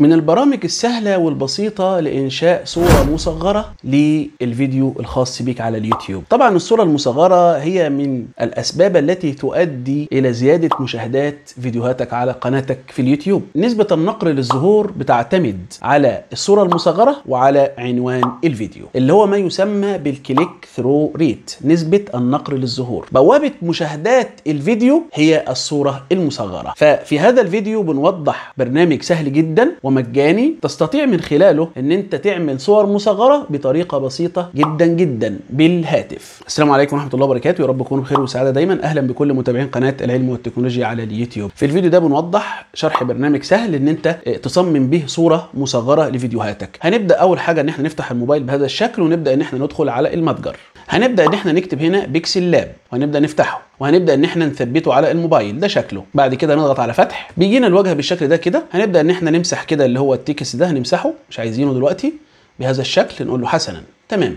من البرامج السهلة والبسيطة لإنشاء صورة مصغرة للفيديو الخاص بك على اليوتيوب طبعا الصورة المصغرة هي من الأسباب التي تؤدي إلى زيادة مشاهدات فيديوهاتك على قناتك في اليوتيوب نسبة النقر للظهور بتعتمد على الصورة المصغرة وعلى عنوان الفيديو اللي هو ما يسمى بالكليك ثرو ريت نسبة النقر للظهور بوابة مشاهدات الفيديو هي الصورة المصغرة ففي هذا الفيديو بنوضح برنامج سهل جدا ومجاني تستطيع من خلاله ان انت تعمل صور مصغره بطريقه بسيطه جدا جدا بالهاتف السلام عليكم ورحمه الله وبركاته يا رب تكونوا بخير وسعاده دايما اهلا بكل متابعين قناه العلم والتكنولوجيا على اليوتيوب في الفيديو ده بنوضح شرح برنامج سهل ان انت آه، تصمم به صوره مصغره لفيديوهاتك هنبدا اول حاجه ان احنا نفتح الموبايل بهذا الشكل ونبدا ان احنا ندخل على المتجر هنبدا ان احنا نكتب هنا بيكسل لاب وهنبدا نفتحه وهنبدا ان احنا نثبته على الموبايل ده شكله بعد كده نضغط على فتح بيجينا الواجهه بالشكل ده كده هنبدا ان احنا نمسح كده اللي هو التكست ده هنمسحه مش عايزينه دلوقتي بهذا الشكل نقول له حسنا تمام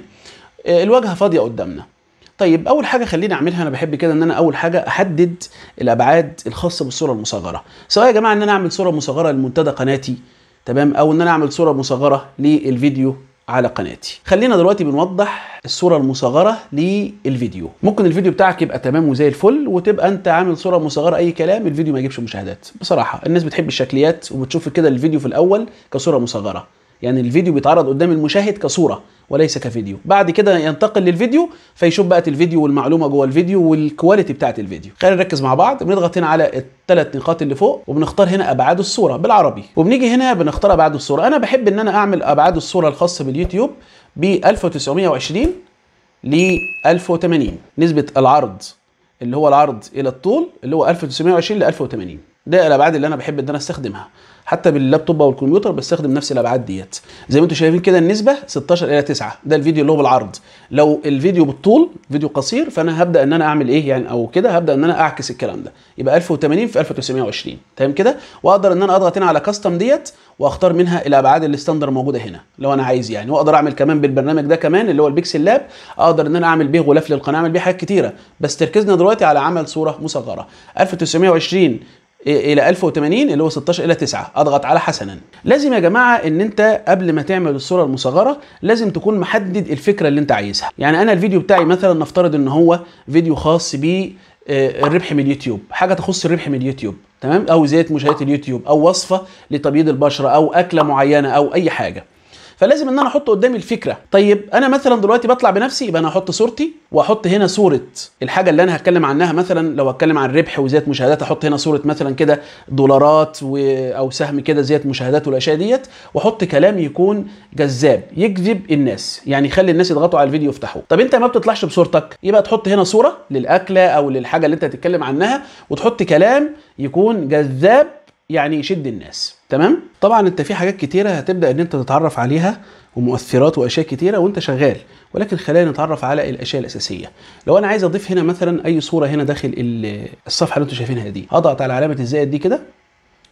آه، الواجهه فاضيه قدامنا طيب اول حاجه خليني اعملها انا بحب كده ان انا اول حاجه احدد الابعاد الخاصه بالصوره المصغره سواء يا جماعه ان انا اعمل صوره مصغره لمنتدى قناتي تمام او ان انا اعمل صوره مصغره للفيديو على قناتي خلينا دلوقتي بنوضح الصوره المصغره للفيديو ممكن الفيديو بتاعك يبقى تمام وزي الفل وتبقى انت عامل صوره مصغره اي كلام الفيديو ما يجيبش مشاهدات بصراحه الناس بتحب الشكليات وبتشوف كده الفيديو في الاول كصوره مصغره يعني الفيديو بيتعرض قدام المشاهد كصوره وليس كفيديو بعد كده ينتقل للفيديو فيشوف بقى الفيديو والمعلومه جوه الفيديو والكواليتي بتاعه الفيديو خلينا نركز مع بعض بنضغط هنا على الثلاث نقاط اللي فوق وبنختار هنا ابعاد الصوره بالعربي وبنيجي هنا بنختار ابعاد الصوره انا بحب ان انا اعمل ابعاد الصوره الخاصه باليوتيوب ب 1920 ل 1080 نسبه العرض اللي هو العرض الى الطول اللي هو 1920 ل 1080 ده الابعاد اللي انا بحب ان انا استخدمها حتى باللابتوب او الكمبيوتر بستخدم نفس الابعاد ديت زي ما انتم شايفين كده النسبه 16 الى 9 ده الفيديو اللي هو بالعرض لو الفيديو بالطول فيديو قصير فانا هبدا ان انا اعمل ايه يعني او كده هبدا ان انا اعكس الكلام ده يبقى 1080 في 1920 تمام كده واقدر ان انا اضغط هنا على كاستم ديت واختار منها الابعاد اللي ستاندر موجوده هنا لو انا عايز يعني واقدر اعمل كمان بالبرنامج ده كمان اللي هو البيكسل لاب اقدر ان انا اعمل بيه غلاف للقناه اعمل بيه حاجات كتيره بس تركيزنا دلوقتي على عمل صوره مصغره 1920 الى 1080 اللي هو 16 الى 9 اضغط على حسنا لازم يا جماعه ان انت قبل ما تعمل الصوره المصغره لازم تكون محدد الفكره اللي انت عايزها يعني انا الفيديو بتاعي مثلا نفترض ان هو فيديو خاص بالربح آه، من اليوتيوب حاجه تخص الربح من اليوتيوب تمام او زياده مشاهدات اليوتيوب او وصفه لتبييض البشره او اكله معينه او اي حاجه فلازم ان انا احط قدامي الفكره طيب انا مثلا دلوقتي بطلع بنفسي يبقى انا احط صورتي واحط هنا صوره الحاجه اللي انا هتكلم عنها مثلا لو هتكلم عن ربح وزياده مشاهدات احط هنا صوره مثلا كده دولارات و... او سهم كده زياده مشاهدات والاشياء ديت واحط كلام يكون جذاب يجذب الناس يعني يخلي الناس يضغطوا على الفيديو يفتحوه طب انت ما بتطلعش بصورتك يبقى تحط هنا صوره للاكله او للحاجه اللي انت هتتكلم عنها وتحط كلام يكون جذاب يعني يشد الناس تمام طبعا انت في حاجات كتيره هتبدا ان انت تتعرف عليها ومؤثرات واشياء كتيره وانت شغال ولكن خلينا نتعرف على الاشياء الاساسيه لو انا عايز اضيف هنا مثلا اي صوره هنا داخل الصفحه اللي انتم شايفينها دي اضغط على علامه الزائد دي كده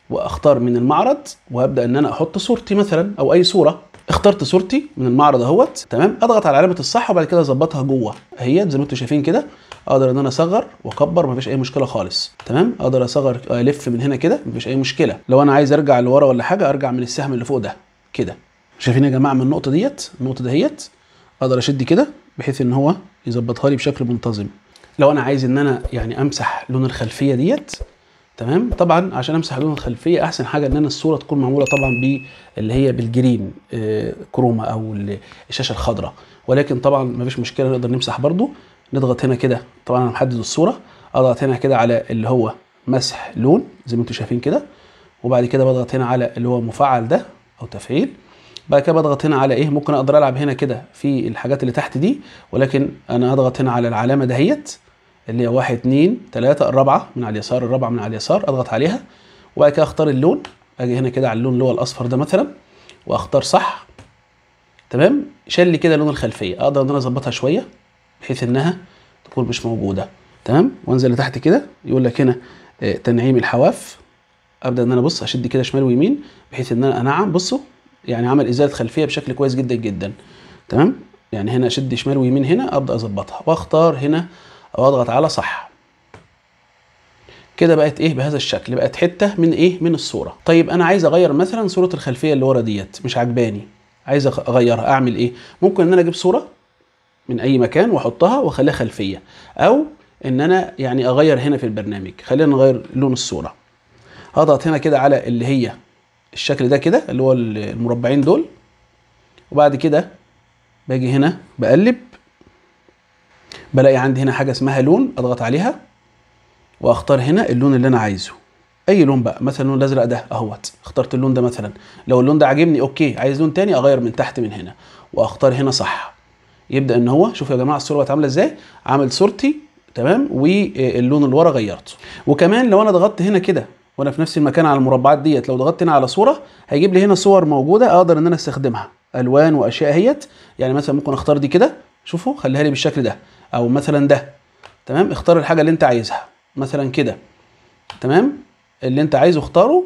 واختار من المعرض وابدا ان انا احط صورتي مثلا او اي صوره اخترت صورتي من المعرض اهوت تمام اضغط على علامه الصح وبعد كده اظبطها جوه اهي زي ما انتم شايفين كده اقدر ان انا اصغر واكبر مفيش اي مشكله خالص تمام اقدر اصغر آه، الف من هنا كده مفيش اي مشكله لو انا عايز ارجع لورا ولا حاجه ارجع من السهم اللي فوق ده كده شايفين يا جماعه من النقطه ديت النقطه دهيت اقدر اشد كده بحيث ان هو يظبطها لي بشكل منتظم لو انا عايز ان انا يعني امسح لون الخلفيه ديت تمام طبعا عشان امسح لون الخلفيه احسن حاجه ان انا الصوره تكون معموله طبعا ب اللي هي بالجرين آه كروما او الشاشه الخضراء ولكن طبعا مفيش مشكله نقدر نمسح برده نضغط هنا كده طبعا انا محدد الصوره اضغط هنا كده على اللي هو مسح لون زي ما انتم شايفين كده وبعد كده بضغط هنا على اللي هو مفعل ده او تفعيل بعد كده بضغط هنا على ايه ممكن اقدر العب هنا كده في الحاجات اللي تحت دي ولكن انا هضغط هنا على العلامه دهيت اللي هي 1 2 3 4 من على اليسار الرابعه من على اليسار اضغط عليها وبعد كده اختار اللون اجي هنا كده على اللون اللي هو الاصفر ده مثلا واختار صح تمام شال لي كده لون الخلفيه اقدر ان انا اظبطها شويه بحيث انها تكون مش موجوده تمام وانزل لتحت كده يقول لك هنا آه، تنعيم الحواف ابدا ان انا بص اشد كده شمال ويمين بحيث ان انا انعم بصوا يعني عمل ازاله خلفيه بشكل كويس جدا جدا تمام يعني هنا اشد شمال ويمين هنا ابدا اظبطها واختار هنا او اضغط على صح كده بقت ايه بهذا الشكل بقت حته من ايه من الصوره طيب انا عايز اغير مثلا صوره الخلفيه اللي ورا ديت مش عجباني عايز اغيرها اعمل ايه ممكن ان انا اجيب صوره من اي مكان واحطها واخليها خلفيه او ان انا يعني اغير هنا في البرنامج خلينا نغير لون الصوره هضغط هنا كده على اللي هي الشكل ده كده اللي هو المربعين دول وبعد كده باجي هنا بقلب بلاقي عندي هنا حاجه اسمها لون اضغط عليها واختار هنا اللون اللي انا عايزه اي لون بقى مثلا اللون الازرق ده اهوت اخترت اللون ده مثلا لو اللون ده عاجبني اوكي عايز لون تاني اغير من تحت من هنا واختار هنا صح يبدا ان هو شوفوا يا جماعه الصوره بقت عامله ازاي عامل صورتي تمام واللون اللي ورا غيرته وكمان لو انا ضغطت هنا كده وانا في نفس المكان على المربعات ديت لو ضغطت هنا على صوره هيجيب لي هنا صور موجوده اقدر ان انا استخدمها الوان واشياء اهيت يعني مثلا ممكن اختار دي كده شوفوا خليها لي بالشكل ده او مثلا ده تمام اختار الحاجه اللي انت عايزها مثلا كده تمام اللي انت عايزه اختاره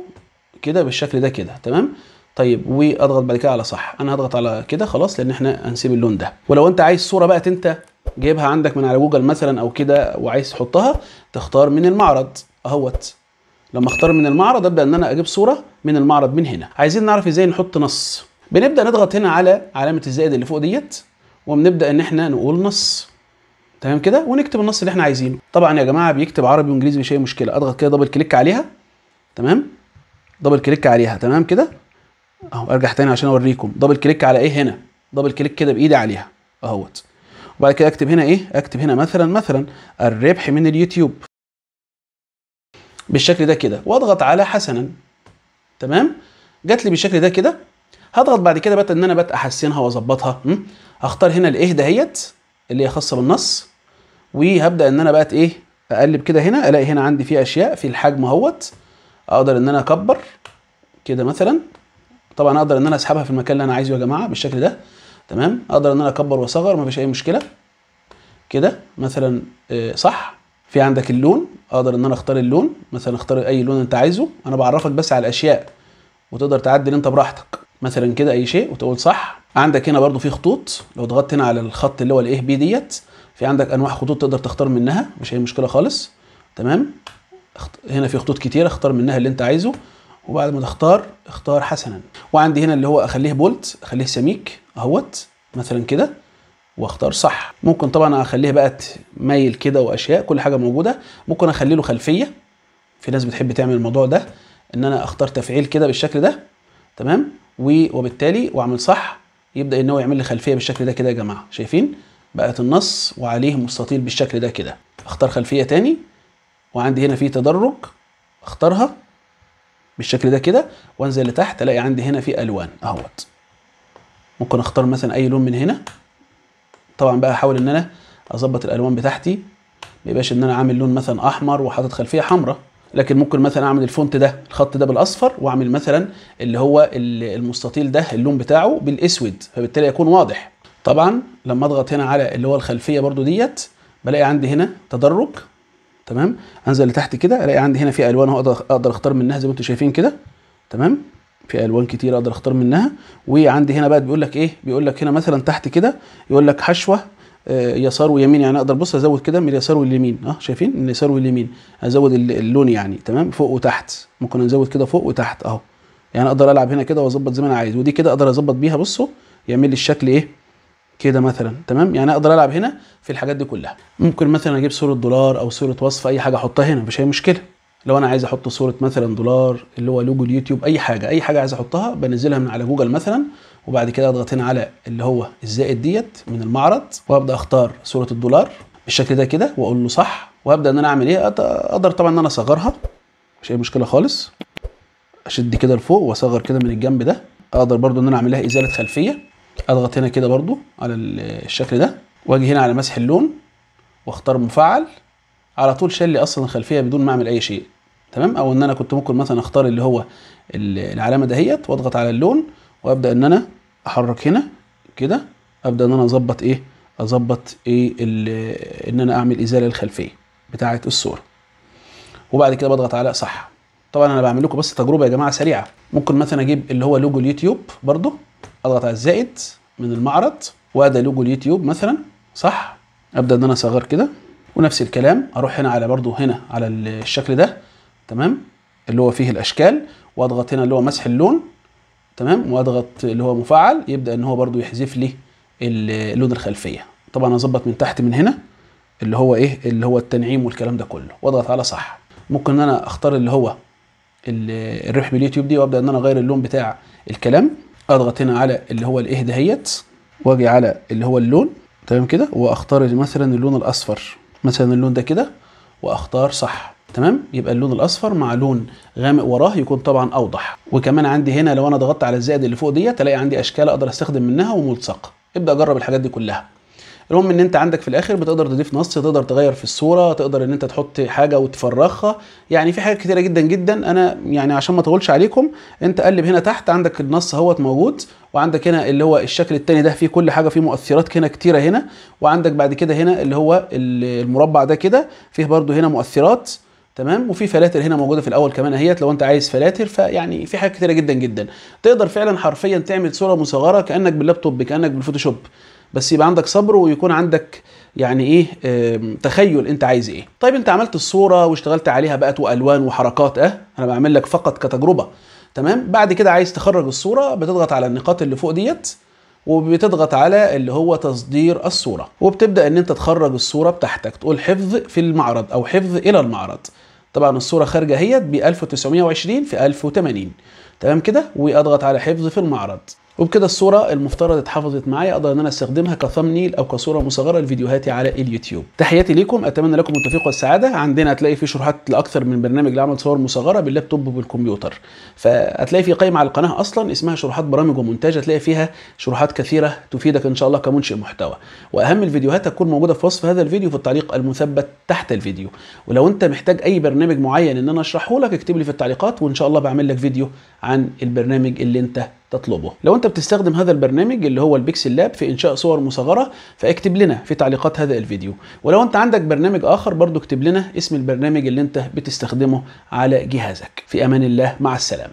كده بالشكل ده كده تمام طيب واضغط بعد كده على صح انا هضغط على كده خلاص لان احنا هنسيب اللون ده ولو انت عايز صوره بقى انت جايبها عندك من على جوجل مثلا او كده وعايز تحطها تختار من المعرض اهوت لما اختار من المعرض ابدا ان انا اجيب صوره من المعرض من هنا عايزين نعرف ازاي نحط نص بنبدا نضغط هنا على علامه الزائد اللي فوق ديت وبنبدا ان احنا نقول نص تمام كده ونكتب النص اللي احنا عايزينه طبعا يا جماعه بيكتب عربي وانجليزي مش اي مشكله اضغط كده دبل كليك عليها تمام دبل كليك عليها تمام كده اهو ارجع تاني عشان اوريكم دبل كليك على ايه هنا دبل كليك كده بايدي عليها اهوت وبعد كده اكتب هنا ايه اكتب هنا مثلا مثلا الربح من اليوتيوب بالشكل ده كده واضغط على حسنا تمام جات لي بالشكل ده كده هضغط بعد كده بقى ان انا بقى احسنها واظبطها هختار هنا الايه دهيت اللي هي خاصه بالنص وهبدا ان انا بقى ايه اقلب كده هنا الاقي هنا عندي في اشياء في الحجم اهوت اقدر ان انا اكبر كده مثلا طبعا اقدر ان انا اسحبها في المكان اللي انا عايزه يا جماعه بالشكل ده تمام اقدر ان انا اكبر واصغر مفيش اي مشكله كده مثلا آه، صح في عندك اللون اقدر ان انا اختار اللون مثلا اختار اي لون انت عايزه انا بعرفك بس على الاشياء وتقدر تعدل انت براحتك مثلا كده اي شيء وتقول صح عندك هنا برضو في خطوط لو ضغطت هنا على الخط اللي هو الايه بي ديت في عندك انواع خطوط تقدر تختار منها مش اي مشكله خالص تمام هنا في خطوط كتيره اختار منها اللي انت عايزه وبعد ما تختار اختار حسنا وعندي هنا اللي هو اخليه بولت اخليه سميك اهوت مثلا كده واختار صح ممكن طبعا اخليه بقى مايل كده واشياء كل حاجه موجوده ممكن اخلي له خلفيه في ناس بتحب تعمل الموضوع ده ان انا اختار تفعيل كده بالشكل ده تمام وبالتالي واعمل صح يبدا ان هو يعمل لي خلفيه بالشكل ده كده يا جماعه شايفين بقت النص وعليه مستطيل بالشكل ده كده اختار خلفيه تاني وعندي هنا في تدرج اختارها بالشكل ده كده وانزل لتحت الاقي عندي هنا في الوان اهوت ممكن اختار مثلا اي لون من هنا طبعا بقى احاول ان انا اظبط الالوان بتاعتي ما يبقاش ان انا عامل لون مثلا احمر وحاطط خلفيه حمراء لكن ممكن مثلا اعمل الفونت ده الخط ده بالاصفر واعمل مثلا اللي هو المستطيل ده اللون بتاعه بالاسود فبالتالي يكون واضح طبعا لما اضغط هنا على اللي هو الخلفيه برضو ديت بلاقي عندي هنا تدرج تمام انزل لتحت كده الاقي عندي هنا في الوان اقدر اقدر اختار منها زي ما انتم شايفين كده تمام في الوان كتير اقدر اختار منها وعندي هنا بقى بيقول لك ايه بيقول لك هنا مثلا تحت كده يقول لك حشوه آه، يسار ويمين يعني اقدر بص ازود كده من اليسار واليمين اه شايفين من اليسار واليمين ازود اللون يعني تمام فوق وتحت ممكن نزود كده فوق وتحت اهو يعني اقدر العب هنا كده واظبط زي ما انا عايز ودي كده اقدر اظبط بيها بصوا يعمل لي الشكل ايه كده مثلا تمام يعني اقدر العب هنا في الحاجات دي كلها ممكن مثلا اجيب صوره دولار او صوره وصف اي حاجه احطها هنا مش اي مشكله لو انا عايز احط صوره مثلا دولار اللي هو لوجو اليوتيوب اي حاجه اي حاجه عايز احطها بنزلها من على جوجل مثلا وبعد كده اضغط هنا على اللي هو الزائد ديت من المعرض وابدا اختار صوره الدولار بالشكل ده كده واقول له صح وابدا ان انا اعمل ايه اقدر طبعا ان انا اصغرها مش اي مشكله خالص اشد كده لفوق واصغر كده من الجنب ده اقدر برضو ان انا اعمل لها ازاله خلفيه اضغط هنا كده برضو على الشكل ده واجي هنا على مسح اللون واختار مفعل على طول شال لي اصلا الخلفيه بدون ما اعمل اي شيء تمام او ان انا كنت ممكن مثلا اختار اللي هو العلامه دهيت واضغط على اللون وابدا ان انا احرك هنا كده ابدا ان انا اظبط ايه اظبط ايه ان انا اعمل ازاله للخلفيه بتاعه الصوره وبعد كده بضغط على صح طبعا انا بعمل لكم بس تجربه يا جماعه سريعه ممكن مثلا اجيب اللي هو لوجو اليوتيوب برضو اضغط على الزائد من المعرض وادي لوجو اليوتيوب مثلا صح ابدا ان انا اصغر كده ونفس الكلام اروح هنا على برضو هنا على الشكل ده تمام اللي هو فيه الاشكال واضغط هنا اللي هو مسح اللون تمام واضغط اللي هو مفعل يبدا ان هو برضو يحذف لي اللون الخلفيه طبعا اظبط من تحت من هنا اللي هو ايه اللي هو التنعيم والكلام ده كله واضغط على صح ممكن ان انا اختار اللي هو الربح باليوتيوب دي وابدا ان انا اغير اللون بتاع الكلام اضغط هنا على اللي هو الايه دهيت واجي على اللي هو اللون تمام كده واختار مثلا اللون الاصفر مثلا اللون ده كده واختار صح تمام يبقى اللون الاصفر مع لون غامق وراه يكون طبعا اوضح وكمان عندي هنا لو انا ضغطت على الزائد اللي فوق ديت الاقي عندي اشكال اقدر استخدم منها وملصقه ابدا اجرب الحاجات دي كلها المهم ان انت عندك في الاخر بتقدر تضيف نص تقدر تغير في الصوره تقدر ان انت تحط حاجه وتفرغها يعني في حاجات كتيره جدا جدا انا يعني عشان ما اطولش عليكم انت قلب هنا تحت عندك النص اهوت موجود وعندك هنا اللي هو الشكل الثاني ده فيه كل حاجه فيه مؤثرات هنا كتيره هنا وعندك بعد كده هنا اللي هو المربع ده كده فيه برده هنا مؤثرات تمام وفي فلاتر هنا موجوده في الاول كمان اهيت لو انت عايز فلاتر فيعني في حاجات كتيره جدا جدا تقدر فعلا حرفيا تعمل صوره مصغره كانك باللابتوب كانك بالفوتوشوب بس يبقى عندك صبر ويكون عندك يعني ايه تخيل انت عايز ايه طيب انت عملت الصوره واشتغلت عليها بقت والوان وحركات اه انا بعمل لك فقط كتجربه تمام بعد كده عايز تخرج الصوره بتضغط على النقاط اللي فوق ديت وبتضغط على اللي هو تصدير الصوره وبتبدا ان انت تخرج الصوره بتاعتك تقول حفظ في المعرض او حفظ الى المعرض طبعا الصوره خارجه اهيت ب 1920 في 1080 تمام كده واضغط على حفظ في المعرض وبكده الصوره المفترض اتحفظت معايا اقدر ان انا استخدمها كثمنيل او كصوره مصغره لفيديوهاتي على اليوتيوب تحياتي ليكم اتمنى لكم التوفيق والسعاده عندنا هتلاقي في شروحات لاكثر من برنامج لعمل صور مصغره باللابتوب وبالكمبيوتر فهتلاقي في قائمه على القناه اصلا اسمها شروحات برامج ومونتاج هتلاقي فيها شروحات كثيره تفيدك ان شاء الله كمنشئ محتوى واهم الفيديوهات هتكون موجوده في وصف هذا الفيديو في التعليق المثبت تحت الفيديو ولو انت محتاج اي برنامج معين ان انا اشرحه لك اكتب لي في التعليقات وان شاء الله بعمل لك فيديو عن البرنامج اللي انت تطلبه لو انت بتستخدم هذا البرنامج اللي هو البيكسل لاب في انشاء صور مصغره فاكتب لنا في تعليقات هذا الفيديو ولو انت عندك برنامج اخر برضو اكتب لنا اسم البرنامج اللي انت بتستخدمه على جهازك في امان الله مع السلامه